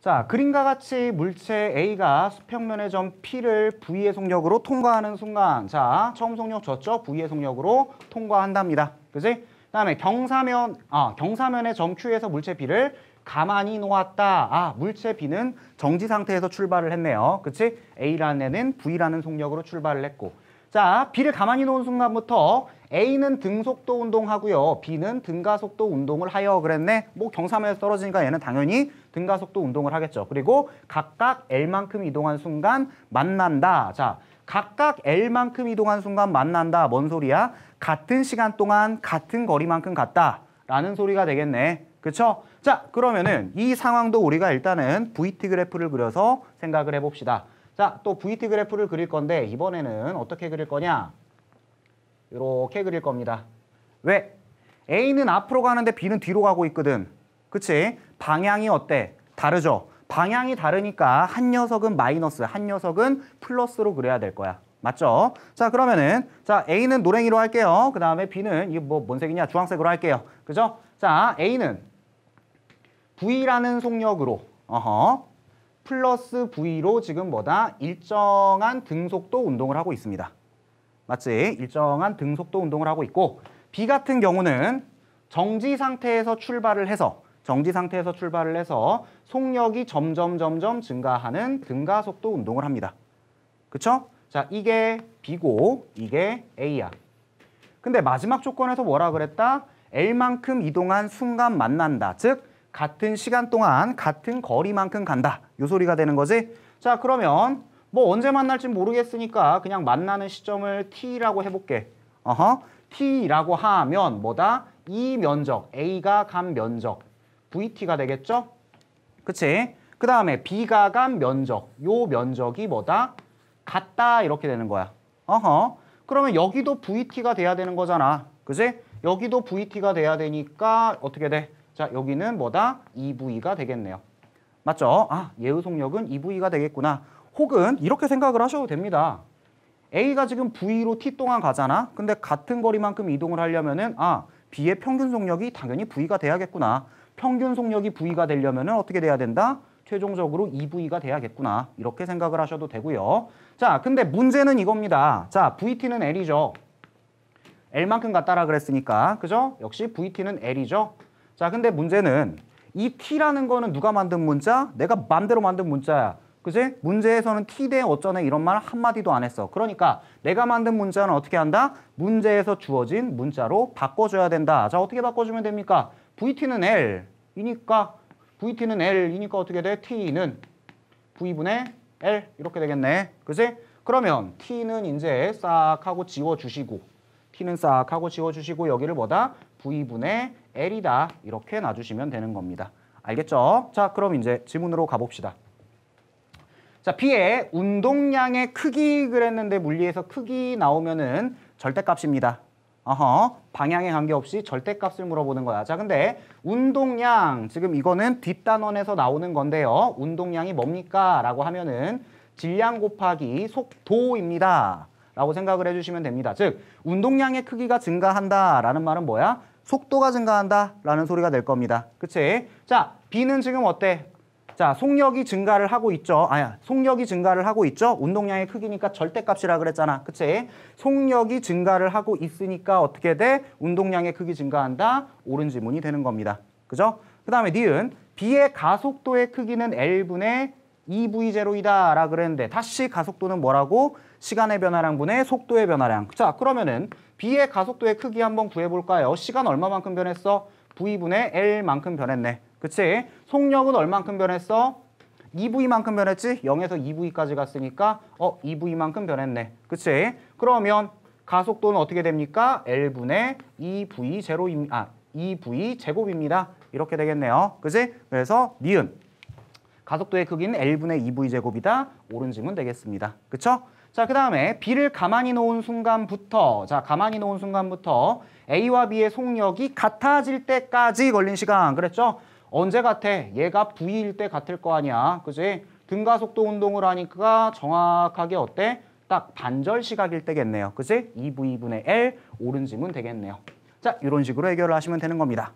자, 그림과 같이 물체 A가 수평면의 점 P를 V의 속력으로 통과하는 순간 자, 처음 속력 줬죠? V의 속력으로 통과한답니다. 그지? 그다음에 경사면 아, 경사면의 점 Q에서 물체 B를 가만히 놓았다. 아, 물체 B는 정지 상태에서 출발을 했네요. 그치? A라는 애는 V라는 속력으로 출발을 했고 자, B를 가만히 놓은 순간부터 A는 등속도 운동하고요. B는 등가속도 운동을 하여 그랬네. 뭐 경사면에서 떨어지니까 얘는 당연히 등가속도 운동을 하겠죠. 그리고 각각 L만큼 이동한 순간 만난다. 자, 각각 L만큼 이동한 순간 만난다. 뭔 소리야? 같은 시간 동안 같은 거리만큼 갔다. 라는 소리가 되겠네. 그렇죠? 자, 그러면은 이 상황도 우리가 일단은 VT 그래프를 그려서 생각을 해봅시다. 자, 또 VT 그래프를 그릴 건데 이번에는 어떻게 그릴 거냐? 이렇게 그릴 겁니다. 왜? A는 앞으로 가는데 B는 뒤로 가고 있거든. 그치? 방향이 어때? 다르죠? 방향이 다르니까 한 녀석은 마이너스, 한 녀석은 플러스로 그려야 될 거야. 맞죠? 자 그러면은 자 A는 노랭이로 할게요. 그 다음에 B는 이게 뭐뭔 색이냐? 주황색으로 할게요. 그죠? 자 A는 V라는 속력으로 어허 플러스 V로 지금 뭐다? 일정한 등속도 운동을 하고 있습니다. 맞지? 일정한 등속도 운동을 하고 있고 B 같은 경우는 정지 상태에서 출발을 해서 정지 상태에서 출발을 해서 속력이 점점 점점 증가하는 등가속도 운동을 합니다. 그쵸? 자, 이게 B고 이게 A야. 근데 마지막 조건에서 뭐라 그랬다? L만큼 이동한 순간 만난다. 즉 같은 시간 동안 같은 거리만큼 간다. 요 소리가 되는 거지. 자 그러면 뭐 언제 만날지 모르겠으니까 그냥 만나는 시점을 t라고 해볼게. 어허. t라고 하면 뭐다? 이 e 면적, a가 간 면적, vt가 되겠죠? 그치? 그 다음에 b가 간 면적, 요 면적이 뭐다? 같다 이렇게 되는 거야. 어허. 그러면 여기도 vt가 돼야 되는 거잖아. 그지? 여기도 vt가 돼야 되니까 어떻게 돼? 자, 여기는 뭐다? EV가 되겠네요. 맞죠? 아, 예우속력은 EV가 되겠구나. 혹은 이렇게 생각을 하셔도 됩니다. A가 지금 V로 T 동안 가잖아. 근데 같은 거리만큼 이동을 하려면은 아, B의 평균 속력이 당연히 V가 돼야겠구나. 평균 속력이 V가 되려면은 어떻게 돼야 된다? 최종적으로 EV가 돼야겠구나. 이렇게 생각을 하셔도 되고요. 자, 근데 문제는 이겁니다. 자, VT는 L이죠. L만큼 갔다라 그랬으니까. 그죠? 역시 VT는 L이죠. 자, 근데 문제는 이 t라는 거는 누가 만든 문자? 내가 맘대로 만든 문자야. 그지? 문제에서는 t 대 어쩌네 이런 말 한마디도 안 했어. 그러니까 내가 만든 문자는 어떻게 한다? 문제에서 주어진 문자로 바꿔줘야 된다. 자, 어떻게 바꿔주면 됩니까? vt는 l이니까 vt는 l이니까 어떻게 돼? t는 v분의 l 이렇게 되겠네. 그지? 그러면 t는 이제 싹 하고 지워주시고 t는 싹 하고 지워주시고 여기를 뭐다? V분의 L이다. 이렇게 놔주시면 되는 겁니다. 알겠죠? 자, 그럼 이제 질문으로 가봅시다. 자, B의 운동량의 크기 그랬는데 물리에서 크기 나오면은 절대값입니다. 어허, 방향에 관계없이 절대값을 물어보는 거야. 자, 근데 운동량, 지금 이거는 뒷단원에서 나오는 건데요. 운동량이 뭡니까? 라고 하면은 질량 곱하기 속도입니다. 라고 생각을 해주시면 됩니다. 즉 운동량의 크기가 증가한다 라는 말은 뭐야? 속도가 증가한다 라는 소리가 될 겁니다. 그치? 자, B는 지금 어때? 자, 속력이 증가를 하고 있죠. 아야, 속력이 증가를 하고 있죠. 운동량의 크기니까 절대값이라 그랬잖아. 그치? 속력이 증가를 하고 있으니까 어떻게 돼? 운동량의 크기 증가한다. 옳은 지문이 되는 겁니다. 그죠? 그 다음에 니은 B의 가속도의 크기는 L분의 EV0이다 라 그랬는데 다시 가속도는 뭐라고? 시간의 변화량분의 속도의 변화량. 자 그러면은 B의 가속도의 크기 한번 구해볼까요? 시간 얼마만큼 변했어? V분의 L만큼 변했네. 그치? 속력은 얼만큼 변했어? e v 만큼 변했지? 0에서 e v 까지 갔으니까 어 e v 만큼 변했네. 그치? 그러면 가속도는 어떻게 됩니까? L분의 e v 제로입니다. 아, e v 제곱입니다. 이렇게 되겠네요. 그치 그래서 니은 가속도의 크기는 L분의 2V제곱이다. 옳은 질문 되겠습니다. 그쵸? 자, 그 다음에 B를 가만히 놓은 순간부터 자, 가만히 놓은 순간부터 A와 B의 속력이 같아질 때까지 걸린 시간 그랬죠? 언제 같아? 얘가 V일 때 같을 거 아니야. 그지? 등가속도 운동을 하니까 정확하게 어때? 딱 반절 시각일 때겠네요. 그지? 2V분의 L 옳은 질문 되겠네요. 자, 이런 식으로 해결을 하시면 되는 겁니다.